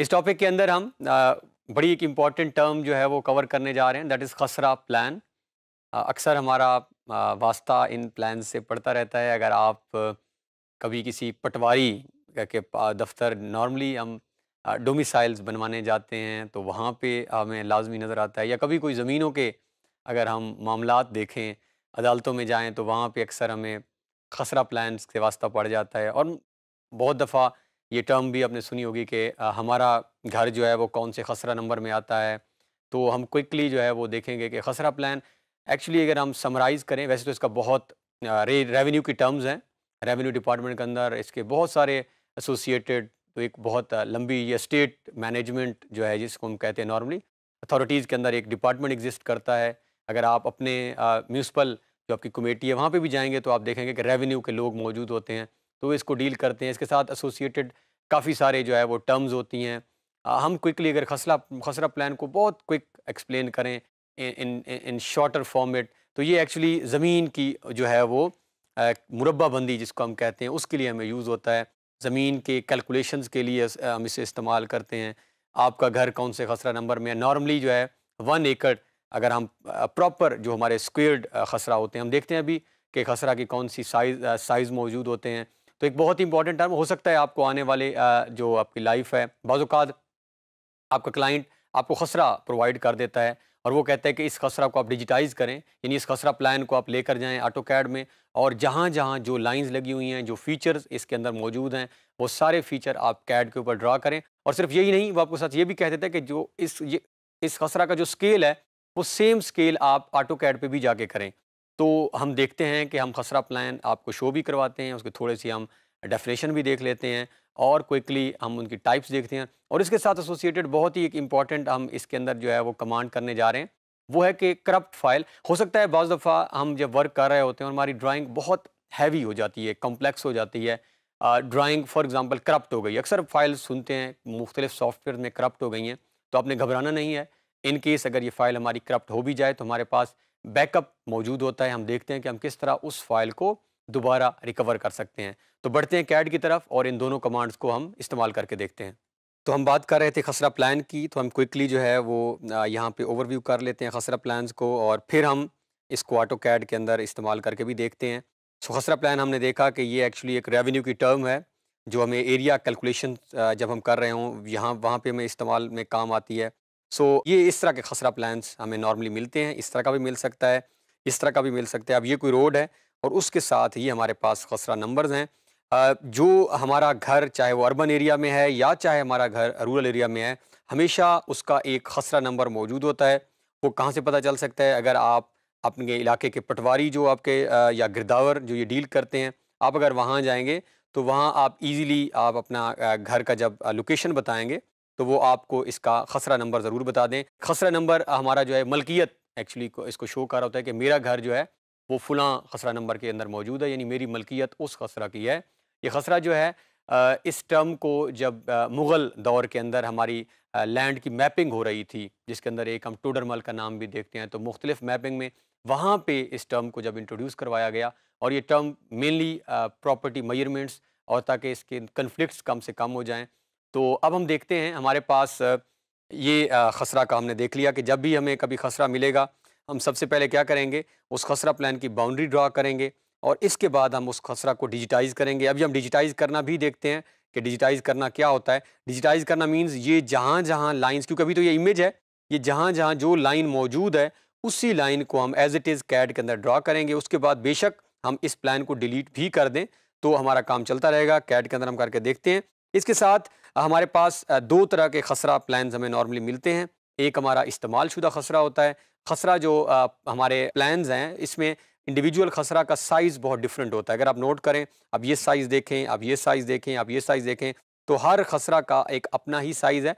इस टॉपिक के अंदर हम बड़ी एक इम्पॉर्टेंट टर्म जो है वो कवर करने जा रहे हैं दैट इज़ खसरा प्लान अक्सर हमारा वास्ता इन प्लान से पड़ता रहता है अगर आप कभी किसी पटवारी के दफ्तर नॉर्मली हम डोमिसाइल्स बनवाने जाते हैं तो वहाँ पे हमें लाजमी नज़र आता है या कभी कोई ज़मीनों के अगर हम मामला देखें अदालतों में जाएँ तो वहाँ पर अक्सर हमें खसरा प्लान्स से वास्ता पड़ जाता है और बहुत दफ़ा ये टर्म भी आपने सुनी होगी कि हमारा घर जो है वो कौन से खसरा नंबर में आता है तो हम क्विकली जो है वो देखेंगे कि खसरा प्लान एक्चुअली अगर हम समराइज़ करें वैसे तो इसका बहुत रे रेवेन्यू की टर्म्स हैं रेवेन्यू डिपार्टमेंट के अंदर इसके बहुत सारे एसोसिएटेड तो एक बहुत लंबी ये स्टेट मैनेजमेंट जो है जिसको हम कहते हैं नॉर्मली अथॉरिटीज़ के अंदर एक डिपार्टमेंट एग्जिस्ट करता है अगर आप अपने म्यूनसिपल जो आपकी कमेटी है वहाँ पे भी जाएंगे तो आप देखेंगे कि रेवेन्यू के लोग मौजूद होते हैं तो वो इसको डील करते हैं इसके साथ एसोसिएटेड काफ़ी सारे जो है वो टर्म्स होती हैं हम क्विकली अगर खसरा खसरा प्लान को बहुत क्विक एक्सप्लेन करें इन इन शॉर्टर फॉर्मेट तो ये एक्चुअली ज़मीन की जो है वो मुरबा बंदी जिसको हम कहते हैं उसके लिए हमें यूज़ होता है ज़मीन के कैलकुलेशंस के लिए हम इसे इस्तेमाल करते हैं आपका घर कौन से खसरा नंबर में है नॉर्मली जो है वन एकड़ अगर हम प्रॉपर जो हमारे स्क्वेयर्ड खसरा होते हैं हम देखते हैं अभी कि खसरा की कौन सी साइज साइज़ मौजूद होते हैं तो एक बहुत ही इंपॉर्टेंट टर्म हो सकता है आपको आने वाले जो आपकी लाइफ है बाज़ात आपका क्लाइंट आपको खसरा प्रोवाइड कर देता है और वो कहता है कि इस खसरा को आप डिजिटाइज़ करें यानी इस खसरा प्लान को आप लेकर जाएं ऑटो कैड में और जहाँ जहाँ जो लाइंस लगी हुई हैं जो फीचर्स इसके अंदर मौजूद हैं वो सारे फीचर आप कैड के ऊपर ड्रा करें और सिर्फ यही नहीं वो आपको साथ ये भी कह देता है कि जो इस ये इस खसरा का जो स्केल है वो सेम स्केल आप ऑटो कैड पर भी जाके करें तो हम देखते हैं कि हम खसरा प्लान आपको शो भी करवाते हैं उसके थोड़े सी हम डेफिनेशन भी देख लेते हैं और क्विकली हम उनकी टाइप्स देखते हैं और इसके साथ एसोसिएटेड बहुत ही एक इम्पॉर्टेंट हम इसके अंदर जो है वो कमांड करने जा रहे हैं वो है कि करप्ट फाइल हो सकता है बज़ दफ़ा हम जब वर्क कर रहे होते हैं और हमारी ड्राइंग बहुत हैवी हो जाती है कॉम्प्लेक्स हो जाती है ड्राइंग फॉर एग्ज़ाम्पल करप्ट हो गई अक्सर फाइल सुनते हैं मुख्तलिफ सॉफ्टवेयर में करप्ट हो गई हैं तो आपने घबराना नहीं है इन केस अगर ये फ़ाइल हमारी करप्ट हो भी जाए तो हमारे पास बैकअप मौजूद होता है हम देखते हैं कि हम किस तरह उस फाइल को दोबारा रिकवर कर सकते हैं तो बढ़ते हैं कैड की तरफ और इन दोनों कमांड्स को हम इस्तेमाल करके देखते हैं तो हम बात कर रहे थे खसरा प्लान की तो हम क्विकली जो है वो यहाँ पे ओवरव्यू कर लेते हैं खसरा प्लान्स को और फिर हम इसको ऑटो कैड के अंदर इस्तेमाल करके भी देखते हैं सो खसरा प्लान हमने देखा कि ये एक्चुअली एक रेवेन्यू की टर्म है जो हमें एरिया कैलकुलेशन जब हम कर रहे हों यहाँ वहाँ पर हमें इस्तेमाल में काम आती है सो ये इस तरह के खसरा प्लान्स हमें नॉर्मली मिलते हैं इस तरह का भी मिल सकता है इस तरह का भी मिल सकता है अब ये कोई रोड है और उसके साथ ही हमारे पास खसरा नंबर्स हैं जो हमारा घर चाहे वो अर्बन एरिया में है या चाहे हमारा घर रूरल एरिया में है हमेशा उसका एक खसरा नंबर मौजूद होता है वो कहाँ से पता चल सकता है अगर आप अपने इलाके के पटवारी जो आपके या गिरदावर जो ये डील करते हैं आप अगर वहाँ जाएंगे तो वहाँ आप इजीली आप अपना घर का जब लोकेशन बताएंगे तो वो आपको इसका खसरा नंबर ज़रूर बता दें खसरा नंबर हमारा जो है मलकियत एक्चुअली इसको शो कर रहा होता है कि मेरा घर जो है वो फलां खसरा नंबर के अंदर मौजूद है यानी मेरी मलकियत उस खसरा की है ये खसरा जो है इस टर्म को जब मुग़ल दौर के अंदर हमारी लैंड की मैपिंग हो रही थी जिसके अंदर एक हम टूडरमल का नाम भी देखते हैं तो मुख्तलिफ मैपिंग में वहाँ पे इस टर्म को जब इंट्रोड्यूस करवाया गया और ये टर्म मेनली प्रॉपर्टी मेजरमेंट्स और ताकि इसके कन्फ्लिक्ट्स कम से कम हो जाएं तो अब हम देखते हैं हमारे पास ये खसरा का हमने देख लिया कि जब भी हमें कभी खसरा मिलेगा हम सबसे पहले क्या करेंगे उस खसरा प्लान की बाउंड्री ड्रा करेंगे और इसके बाद हम उस खसरा को डिजिटाइज़ करेंगे अभी हम डिजिटाइज़ करना भी देखते हैं कि डिजिटाइज़ करना क्या होता है डिजिटाइज़ करना मीन्स ये जहाँ जहाँ लाइन्स क्योंकि अभी तो ये इमेज है ये जहाँ जहाँ जो लाइन मौजूद है उसी लाइन को हम एज इट इज़ कैड के अंदर ड्रा करेंगे उसके बाद बेशक हम इस प्लान को डिलीट भी कर दें तो हमारा काम चलता रहेगा कैड के अंदर हम करके देखते हैं इसके साथ हमारे पास दो तरह के खसरा प्लान हमें नॉर्मली मिलते हैं एक हमारा इस्तेमाल शुदा खसरा होता है खसरा जो हमारे प्लान्स हैं इसमें इंडिविजुअल खसरा का साइज़ बहुत डिफरेंट होता है अगर आप नोट करें अब ये साइज़ देखें अब ये साइज़ देखें अब ये साइज़ देखें तो हर खसरा का एक अपना ही साइज़ है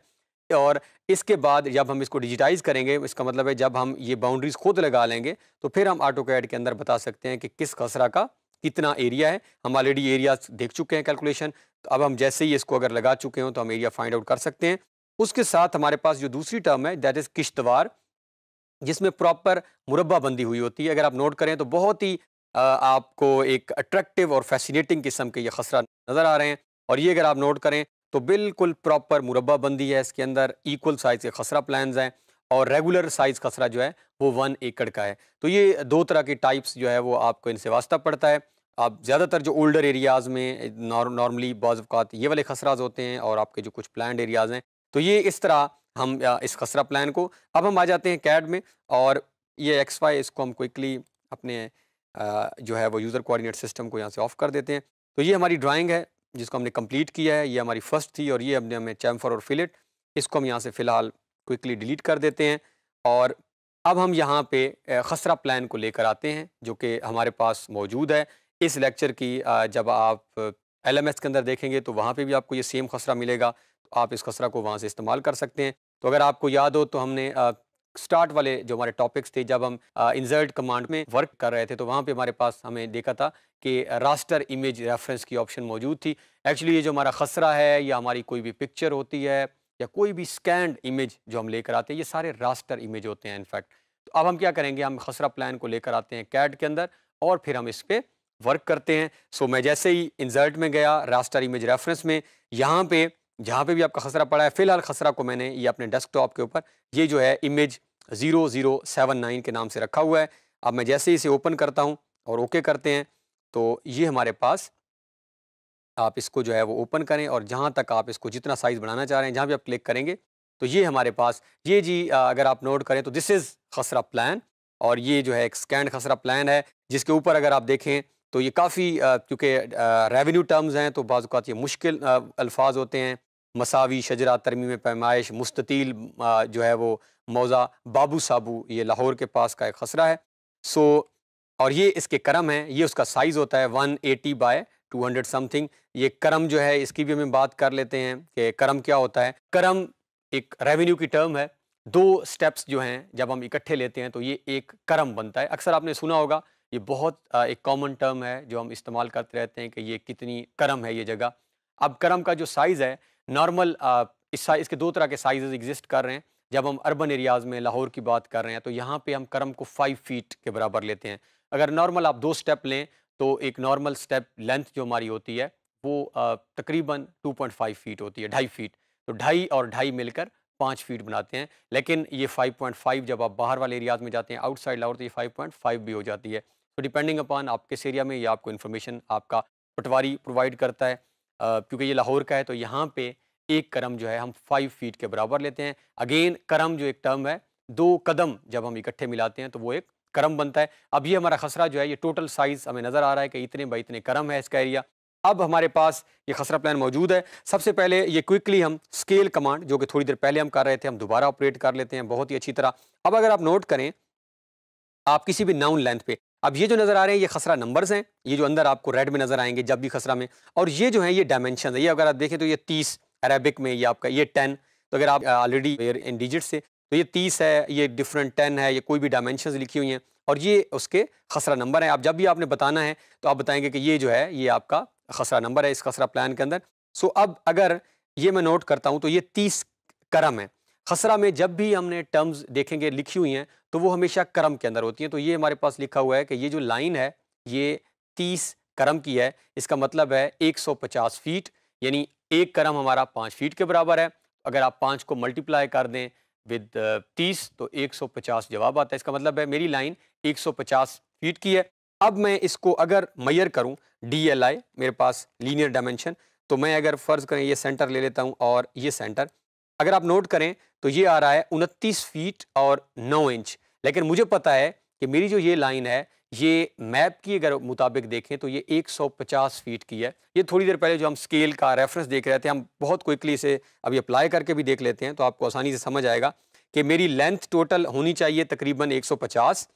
और इसके बाद जब हम इसको डिजिटाइज करेंगे इसका मतलब है जब हम ये बाउंड्रीज खुद लगा लेंगे तो फिर हम ऑटो कैड के अंदर बता सकते हैं कि किस खसरा का कितना एरिया है हम ऑलरेडी एरिया देख चुके हैं कैलकुलेशन तो अब हम जैसे ही इसको अगर लगा चुके हों तो हम एरिया फाइंड आउट कर सकते हैं उसके साथ हमारे पास जो दूसरी टर्म है दैट इज़ किश्तवार जिसमें प्रॉपर मुरबा बंदी हुई होती है अगर आप नोट करें तो बहुत ही आपको एक अट्रैक्टिव और फैसिनेटिंग किस्म के ये खसरा नज़र आ रहे हैं और ये अगर आप नोट करें तो बिल्कुल प्रॉपर मुरबाबंदी है इसके अंदर इक्वल साइज़ के खसरा प्लान्स हैं और रेगुलर साइज़ खसरा जो है वो वन एकड़ का है तो ये दो तरह के टाइप्स जो है वो आपको इनसे वास्ता पड़ता है आप ज़्यादातर जो ओल्डर एरियाज़ में नॉर्मली बाज़ात ये वाले खसराज होते हैं और आपके जो कुछ प्लान एरियाज़ हैं तो ये इस तरह हम इस खसरा प्लान को अब हम आ जाते हैं कैड में और ये एक्स वाई इसको हम क्विकली अपने जो है वो यूज़र कोऑर्डिनेट सिस्टम को यहाँ से ऑफ कर देते हैं तो ये हमारी ड्राइंग है जिसको हमने कंप्लीट किया है ये हमारी फर्स्ट थी और ये हमने हमें चैम्फर और फिलेट इसको हम यहाँ से फ़िलहाल क्विकली डिलीट कर देते हैं और अब हम यहाँ पे खसरा प्लान को लेकर आते हैं जो कि हमारे पास मौजूद है इस लेक्चर की जब आप एल के अंदर देखेंगे तो वहाँ पर भी आपको ये सेम खसरा मिलेगा आप इस खसरा को वहाँ से इस्तेमाल कर सकते हैं तो अगर आपको याद हो तो हमने स्टार्ट वाले जो हमारे टॉपिक्स थे जब हम इंसर्ट कमांड में वर्क कर रहे थे तो वहाँ पे हमारे पास हमें देखा था कि रास्टर इमेज रेफरेंस की ऑप्शन मौजूद थी एक्चुअली ये जो हमारा खसरा है या हमारी कोई भी पिक्चर होती है या कोई भी स्कैंड इमेज जो हम लेकर आते हैं ये सारे रास्टर इमेज होते हैं इनफैक्ट तो अब हम क्या करेंगे हम खसरा प्लान को लेकर आते हैं कैट के अंदर और फिर हम इस पर वर्क करते हैं सो मैं जैसे ही इंसर्ट में गया रास्टर इमेज रेफरेंस में यहाँ पर जहाँ पे भी आपका खसरा पड़ा है फ़िलहाल खसरा को मैंने ये अपने डेस्कटॉप के ऊपर ये जो है image zero zero seven nine के नाम से रखा हुआ है अब मैं जैसे ही इसे ओपन करता हूँ और ओके करते हैं तो ये हमारे पास आप इसको जो है वो ओपन करें और जहाँ तक आप इसको जितना साइज़ बनाना चाह रहे हैं जहाँ भी आप क्लिक करेंगे तो ये हमारे पास ये जी अगर आप नोट करें तो दिस इज़ खसरा प्लान और ये जो है एक स्कैंड खसरा प्लान है जिसके ऊपर अगर आप देखें तो ये काफ़ी क्योंकि रेवेन्यू टर्म्स हैं तो बाज़ात ये मुश्किल अल्फाज होते हैं मसावी शजरा तरमीम पैमाइश मुस्ततील जो है वो मौज़ा बाबू साबू ये लाहौर के पास का एक खसरा है सो और ये इसके करम है ये उसका साइज़ होता है one eighty by two hundred something ये करम जो है इसकी भी हमें बात कर लेते हैं कि करम क्या होता है करम एक रेवेन्यू की टर्म है दो स्टेप्स जो हैं जब हम इकट्ठे लेते हैं तो ये एक करम बनता है अक्सर आपने सुना होगा ये बहुत एक कॉमन टर्म है जो हम इस्तेमाल करते रहते हैं कि ये कितनी करम है ये जगह अब करम का जो साइज़ है नॉर्मल इस इसके दो तरह के साइज़ एग्जिस्ट कर रहे हैं जब हम अर्बन एरियाज़ में लाहौर की बात कर रहे हैं तो यहाँ पे हम करम को फाइव फीट के बराबर लेते हैं अगर नॉर्मल आप दो स्टेप लें तो एक नॉर्मल स्टेप लेंथ जो हमारी होती है वो तकरीबन फाइव फीट होती है ढाई फीट तो ढाई और ढाई मिलकर पाँच फीट बनाते हैं लेकिन ये 5.5 जब आप बाहर वाले एरियाज़ में जाते हैं आउटसाइड लाहौर तो ये 5.5 भी हो जाती है तो डिपेंडिंग अपॉन आप किस एरिया में ये आपको इन्फॉर्मेशन आपका पटवारी प्रोवाइड करता है क्योंकि ये लाहौर का है तो यहाँ पे एक करम जो है हम फाइव फीट के बराबर लेते हैं अगेन करम जो एक टर्म है दो कदम जब हम इकट्ठे मिलाते हैं तो वो एक करम बनता है अब ये हमारा खसरा जो है ये टोटल साइज़ हमें नज़र आ रहा है कि इतने बाई इतने करम है इसका एरिया अब हमारे पास ये खसरा प्लान मौजूद है सबसे पहले ये क्विकली हम स्केल कमांड जो कि थोड़ी देर पहले हम कर रहे थे हम दोबारा ऑपरेट कर लेते हैं बहुत ही अच्छी तरह अब अगर आप नोट करें आप किसी भी नाउन लेंथ पे अब ये जो नज़र आ रहे हैं ये खसरा नंबर्स हैं ये जो अंदर आपको रेड में नज़र आएंगे जब भी खसरा में और ये जो है ये डायमेंशन है ये अगर आप देखें तो ये तीस अरेबिक में ये आपका ये टेन तो अगर आप ऑलरेडी इन डिजिट से तो ये तीस है ये डिफरेंट टेन है ये कोई भी डायमेंशन लिखी हुई हैं और ये उसके खसरा नंबर है आप जब भी आपने बताना है तो आप बताएंगे कि ये जो है ये आपका खसरा नंबर है इस खसरा प्लान के अंदर सो अब अगर ये मैं नोट करता हूँ तो ये तीस करम है खसरा में जब भी हमने टर्म्स देखेंगे लिखी हुई हैं तो वो हमेशा करम के अंदर होती हैं तो ये हमारे पास लिखा हुआ है कि ये जो लाइन है ये तीस क्रम की है इसका मतलब है एक सौ पचास फीट यानी एक करम हमारा पाँच फीट के बराबर है अगर आप पाँच को मल्टीप्लाई कर दें विद uh, तीस तो एक सौ पचास जवाब आता है इसका मतलब है मेरी लाइन एक सौ पचास फीट की है अब मैं इसको अगर मैयर करूँ डी एल आई मेरे पास लीनियर डायमेंशन तो मैं अगर फ़र्ज़ करें ये सेंटर ले लेता हूँ और ये सेंटर अगर आप नोट करें तो ये आ रहा है उनतीस फीट और नौ इंच लेकिन मुझे पता है कि मेरी जो ये लाइन है ये मैप की अगर मुताबिक देखें तो ये 150 फीट की है ये थोड़ी देर पहले जो हम स्केल का रेफरेंस देख रहे थे हम बहुत क्विकली से अभी अप्लाई करके भी देख लेते हैं तो आपको आसानी से समझ आएगा कि मेरी लेंथ टोटल होनी चाहिए तकरीबन 150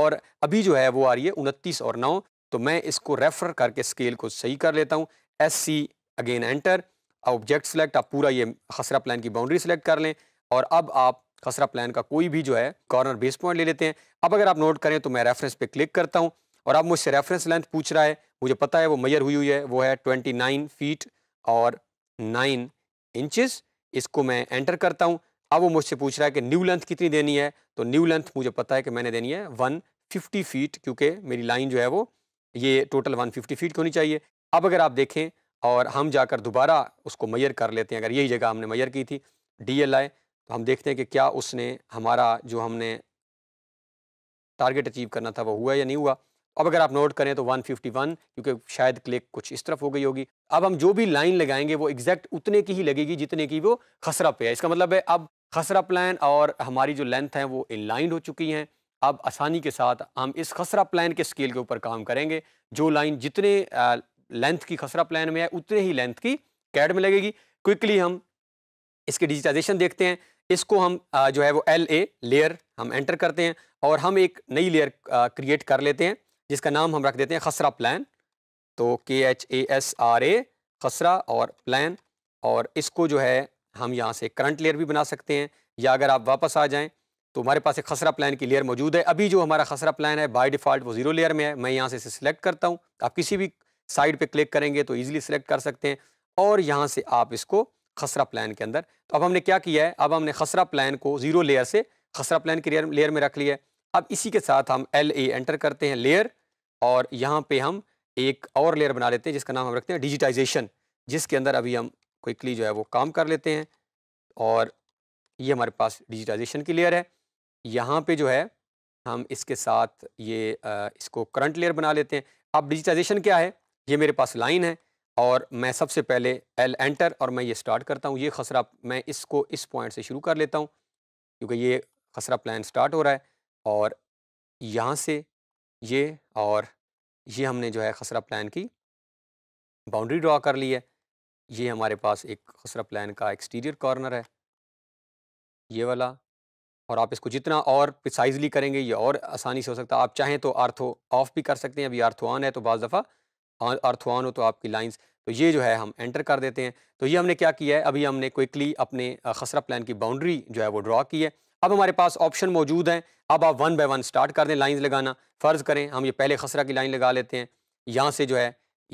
और अभी जो है वो आ रही है उनतीस और नौ तो मैं इसको रेफर करके स्केल को सही कर लेता हूँ S C again enter object select आप पूरा ये खसरा प्लान की बाउंड्री सेलेक्ट कर लें और अब आप खसरा प्लान का कोई भी जो है कॉर्नर बेस पॉइंट ले लेते हैं अब अगर आप नोट करें तो मैं रेफरेंस पे क्लिक करता हूँ और अब मुझसे रेफरेंस लेंथ पूछ रहा है मुझे पता है वो मैयर हुई हुई है वो है ट्वेंटी नाइन फीट और नाइन इंचज़ इसको मैं एंटर करता हूँ अब वो मुझसे पूछ रहा है कि न्यू लेंथ कितनी देनी है तो न्यू लेंथ मुझे पता है कि मैंने देनी है वन फिफ्टी फीट क्योंकि मेरी लाइन जो है वो ये टोटल वन फिफ्टी फीट की होनी चाहिए अब अगर आप देखें और हम जाकर दोबारा उसको मैयर कर लेते हैं अगर यही जगह हमने मैयर की थी डी एल आई तो हम देखते हैं कि क्या उसने हमारा जो हमने टारगेट अचीव करना था वो हुआ या नहीं हुआ अब अगर आप नोट करें तो 151 क्योंकि शायद क्लिक कुछ इस तरफ हो गई होगी अब हम जो भी लाइन लगाएंगे वो एग्जैक्ट उतने की ही लगेगी जितने की वो खसरा पे है इसका मतलब है अब खसरा प्लान और हमारी जो लेंथ है वो लाइन हो चुकी हैं अब आसानी के साथ हम इस खसरा प्लान के स्केल के ऊपर काम करेंगे जो लाइन जितने लेंथ की खसरा प्लान में है उतने ही लेंथ की कैड में लगेगी क्विकली हम इसके डिजिटाइजेशन देखते हैं इसको हम जो है वो एल ए लेयर हम एंटर करते हैं और हम एक नई लेयर क्रिएट कर लेते हैं जिसका नाम हम रख देते हैं खसरा प्लान तो K H A S R A खसरा और प्लान और इसको जो है हम यहाँ से करंट लेयर भी बना सकते हैं या अगर आप वापस आ जाएं तो हमारे पास एक खसरा प्लान की लेयर मौजूद है अभी जो हमारा खसरा प्लान है बाय डिफ़ॉल्ट वो ज़ीरो लेयर में है मैं यहाँ से इसे सिलेक्ट करता हूँ आप किसी भी साइड पे क्लिक करेंगे तो ईजिली सिलेक्ट कर सकते हैं और यहाँ से आप इसको खसरा प्लान के अंदर तो अब हमने क्या किया है अब हमने खसरा प्लान को ज़ीरो लेयर से खसरा प्लान की लेयर में रख लिया है अब इसी के साथ हम एल ए एंटर करते हैं लेयर और यहाँ पर हम एक और लेयर बना लेते हैं जिसका नाम हम रखते हैं डिजिटाइजेशन जिसके अंदर अभी हम क्विकली जो है वो काम कर लेते हैं और ये हमारे पास डिजिटाइजेशन की लेयर है यहाँ पे जो है हम इसके साथ ये इसको करंट लेयर बना लेते हैं अब डिजिटाइजेशन क्या है ये मेरे पास लाइन है और मैं सबसे पहले एल एंटर और मैं ये स्टार्ट करता हूँ ये खसरा मैं इसको इस पॉइंट से शुरू कर लेता हूँ क्योंकि ये खसरा प्लान स्टार्ट हो रहा है और यहाँ से ये और ये हमने जो है खसरा प्लान की बाउंड्री ड्रा कर ली है ये हमारे पास एक खसरा प्लान का एक्सटीरियर कॉर्नर है ये वाला और आप इसको जितना और प्रिसाइजली करेंगे ये और आसानी से हो सकता है आप चाहें तो आर्थो ऑफ भी कर सकते हैं अभी आर्थो ऑन है तो बज़ दफ़ा अर्थ ऑन हो तो आपकी लाइंस तो ये जो है हम एंटर कर देते हैं तो ये हमने क्या किया है अभी हमने क्विकली अपने खसरा प्लान की बाउंड्री जो है वो ड्रॉ की है अब हमारे पास ऑप्शन मौजूद हैं अब आप वन बाई वन स्टार्ट कर दें लाइन्स लगाना फ़र्ज़ करें हम ये पहले खसरा की लाइन लगा लेते हैं यहाँ से जो है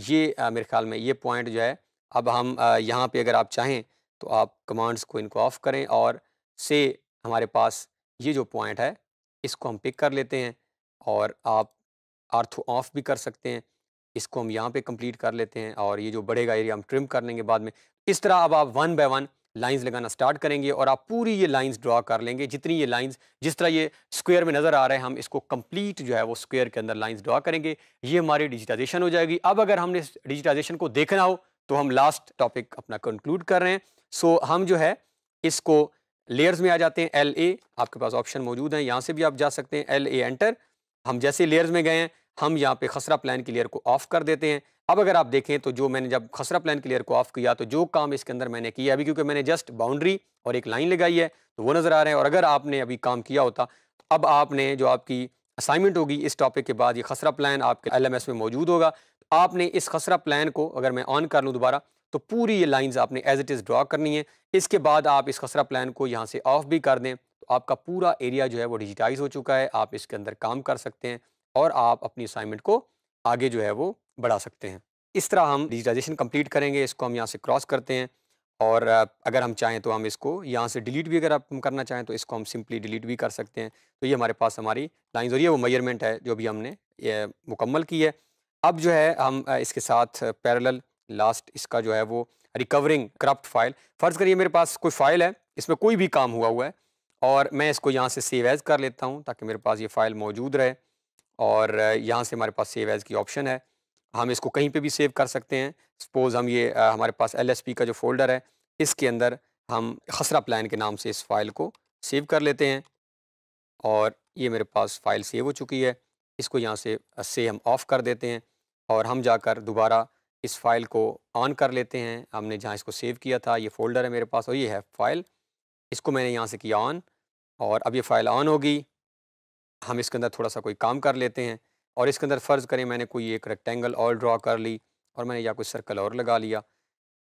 ये मेरे ख्याल में ये पॉइंट जो है अब हम यहाँ पर अगर आप चाहें तो आप कमांड्स को इनको ऑफ़ करें और से हमारे पास ये जो पॉइंट है इसको हम पिक कर लेते हैं और आप आर्थो ऑफ भी कर सकते हैं इसको हम यहाँ पे कंप्लीट कर लेते हैं और ये जो बढ़ेगा एरिया हम ट्रिम कर लेंगे बाद में इस तरह अब आप वन बाय वन लाइंस लगाना स्टार्ट करेंगे और आप पूरी ये लाइंस ड्रा कर लेंगे जितनी ये लाइंस जिस तरह ये स्क्वायर में नज़र आ रहे हैं हम इसको कंप्लीट जो है वो स्क्वायर के अंदर लाइंस ड्रा करेंगे ये हमारी डिजिटाइजेशन हो जाएगी अब अगर हमने डिजिटाइजेशन को देखना हो तो हम लास्ट टॉपिक अपना कंक्लूड कर रहे हैं सो हम जो है इसको लेयर्स में आ जाते हैं एल ए आपके पास ऑप्शन मौजूद हैं यहाँ से भी आप जा सकते हैं एल ए एंटर हम जैसे लेयर्स में गए हैं हम यहाँ पे खसरा प्लान की लेयर को ऑफ़ कर देते हैं अब अगर आप देखें तो जो मैंने जब खसरा प्लान की लेयर को ऑफ़ किया तो जो काम इसके अंदर मैंने किया अभी क्योंकि मैंने जस्ट बाउंड्री और एक लाइन लगाई है तो वो नज़र आ रहे हैं और अगर आपने अभी काम किया होता तो अब आपने जो आपकी असाइनमेंट होगी इस टॉपिक के बाद ये खसरा प्लान आपके एल में मौजूद होगा तो आपने इस खसरा प्लान को अगर मैं ऑन कर लूँ दोबारा तो पूरी ये लाइन आपने एज इट इज़ ड्रॉ करनी है इसके बाद आप इस खसरा प्लान को यहाँ से ऑफ भी कर दें तो आपका पूरा एरिया जो है वो डिजिटाइज हो चुका है आप इसके अंदर काम कर सकते हैं और आप अपनी असाइनमेंट को आगे जो है वो बढ़ा सकते हैं इस तरह हम डिजिटाइजेशन कंप्लीट करेंगे इसको हम यहाँ से क्रॉस करते हैं और अगर हम चाहें तो हम इसको यहाँ से डिलीट भी अगर आप करना चाहें तो इसको हम सिंपली डिलीट भी कर सकते हैं तो ये हमारे पास हमारी लाइन जो है वो मेजरमेंट है जो भी हमने मुकम्मल की है अब जो है हम इसके साथ पैरेलल लास्ट इसका जो है वो रिकवरिंग करप्ट फाइल फ़र्ज़ करिए मेरे पास कोई फ़ाइल है इसमें कोई भी काम हुआ हुआ है और मैं इसको यहाँ से सेव एज़ कर लेता हूँ ताकि मेरे पास ये फ़ाइल मौजूद रहे और यहाँ से हमारे पास सेव एज़ की ऑप्शन है हम इसको कहीं पे भी सेव कर सकते हैं सपोज़ हम ये आ, हमारे पास एल का जो फ़ोल्डर है इसके अंदर हम खसरा प्लान के नाम से इस फाइल को सेव कर लेते हैं और ये मेरे पास फ़ाइल सेव हो चुकी है इसको यहाँ से से हम ऑफ़ कर देते हैं और हम जाकर दोबारा इस फाइल को ऑन कर लेते हैं हमने जहाँ इसको सेव किया था ये फ़ोल्डर है मेरे पास और ये है फ़ाइल इसको मैंने यहाँ से किया ऑन और अब ये फ़ाइल ऑन होगी हम इसके अंदर थोड़ा सा कोई काम कर लेते हैं और इसके अंदर फ़र्ज़ करें मैंने कोई एक रेक्टेंगल और ड्रा कर ली और मैंने या कोई सर्कल और लगा लिया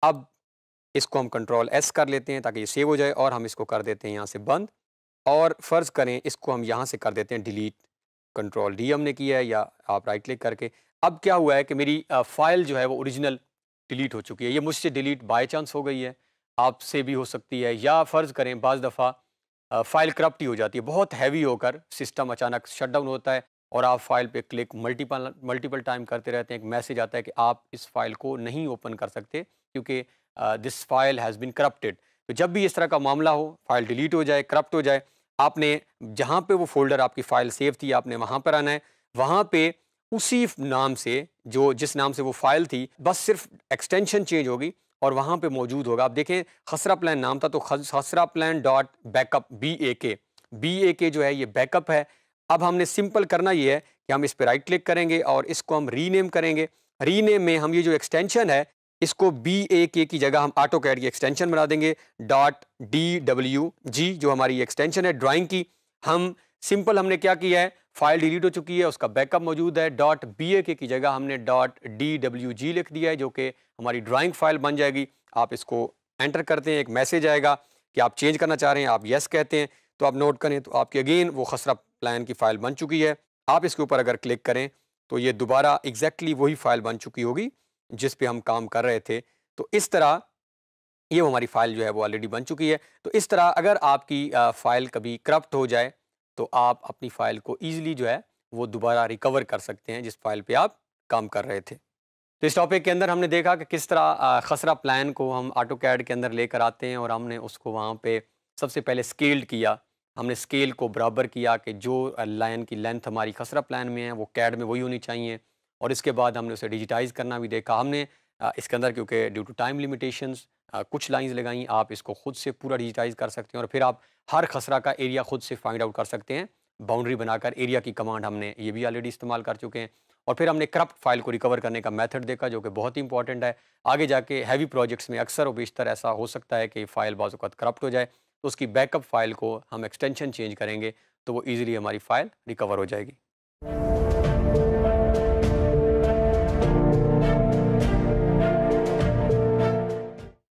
अब इसको हम कंट्रोल एस कर लेते हैं ताकि ये सेव हो जाए और हम इसको कर देते हैं यहाँ से बंद और फ़र्ज़ करें इसको हम यहाँ से कर देते हैं डिलीट कंट्रोल डी हमने किया है या आप राइट क्लिक करके अब क्या हुआ है कि मेरी फ़ाइल जो है वो ओरिजिनल डिलीट हो चुकी है ये मुझसे डिलीट बाय चांस हो गई है आपसे भी हो सकती है या फ़र्ज़ करें बज़ दफ़ा फाइल करप्ट ही हो जाती है बहुत हैवी होकर सिस्टम अचानक शटडाउन होता है और आप फाइल पे क्लिक मल्टीपल मल्टीपल टाइम करते रहते हैं एक मैसेज आता है कि आप इस फाइल को नहीं ओपन कर सकते क्योंकि this file has been corrupted तो जब भी इस तरह का मामला हो फाइल डिलीट हो जाए करप्ट हो जाए आपने जहाँ पे वो फोल्डर आपकी फ़ाइल सेव थी आपने वहाँ पर आना है वहाँ पे उसी नाम से जो जिस नाम से वो फाइल थी बस सिर्फ एक्सटेंशन चेंज होगी और वहाँ पे मौजूद होगा आप देखें खसरा प्लान नाम था तो खसरा plan dot backup B A K B A के जो है ये बैकअप है अब हमने सिंपल करना ये है कि हम इस पर राइट क्लिक करेंगे और इसको हम रीनेम करेंगे रीनेम में हम ये जो एक्सटेंशन है इसको बी ए के की जगह हम ऑटो कैड की एक्सटेंशन बना देंगे डॉट डी डब्ल्यू जी जो हमारी एक्सटेंशन है ड्राइंग की हम सिंपल हमने क्या किया है फाइल डिलीट हो चुकी है उसका बैकअप मौजूद है डॉट बी ए के की जगह हमने डॉट डी डब्ल्यू जी लिख दिया है जो कि हमारी ड्राइंग फाइल बन जाएगी आप इसको एंटर करते हैं एक मैसेज आएगा कि आप चेंज करना चाह रहे हैं आप यस कहते हैं तो आप नोट करें तो आपकी अगेन वो खसरा प्लान की फ़ाइल बन चुकी है आप इसके ऊपर अगर क्लिक करें तो ये दोबारा एग्जैक्टली वही फ़ाइल बन चुकी होगी जिस पे हम काम कर रहे थे तो इस तरह ये हमारी फ़ाइल जो है वो ऑलरेडी बन चुकी है तो इस तरह अगर आपकी फ़ाइल कभी करप्ट हो जाए तो आप अपनी फ़ाइल को ईजिली जो है वो दोबारा रिकवर कर सकते हैं जिस फाइल पर आप काम कर रहे थे तो इस टॉपिक के अंदर हमने देखा कि किस तरह खसरा प्लान को हम ऑटो कैड के अंदर लेकर आते हैं और हमने उसको वहाँ पे सबसे पहले स्केल्ड किया हमने स्केल को बराबर किया कि जो लाइन की लेंथ हमारी खसरा प्लान में है वो कैड में वही होनी चाहिए और इसके बाद हमने उसे डिजिटाइज करना भी देखा हमने इसके अंदर क्योंकि ड्यू टू टाइम लिमिटेशंस कुछ लाइंस लगाई आप इसको खुद से पूरा डिजिटाइज कर सकते हैं और फिर आप हर खसरा का एरिया खुद से फाइंड आउट कर सकते हैं बाउंड्री बनाकर एरिया की कमांड हमने ये भी ऑलरेडी इस्तेमाल कर चुके हैं और फिर हमने करप्ट फाइल को रिकवर करने का मेथड देखा जो कि बहुत ही इंपॉर्टेंट है आगे जाके हैवी प्रोजेक्ट्स में अक्सर और बेशतर ऐसा हो सकता है कि फाइल बाज़त करप्ट हो जाए तो उसकी बैकअप फाइल को हम एक्सटेंशन चेंज करेंगे तो वो ईज़िली हमारी फ़ाइल रिकवर हो जाएगी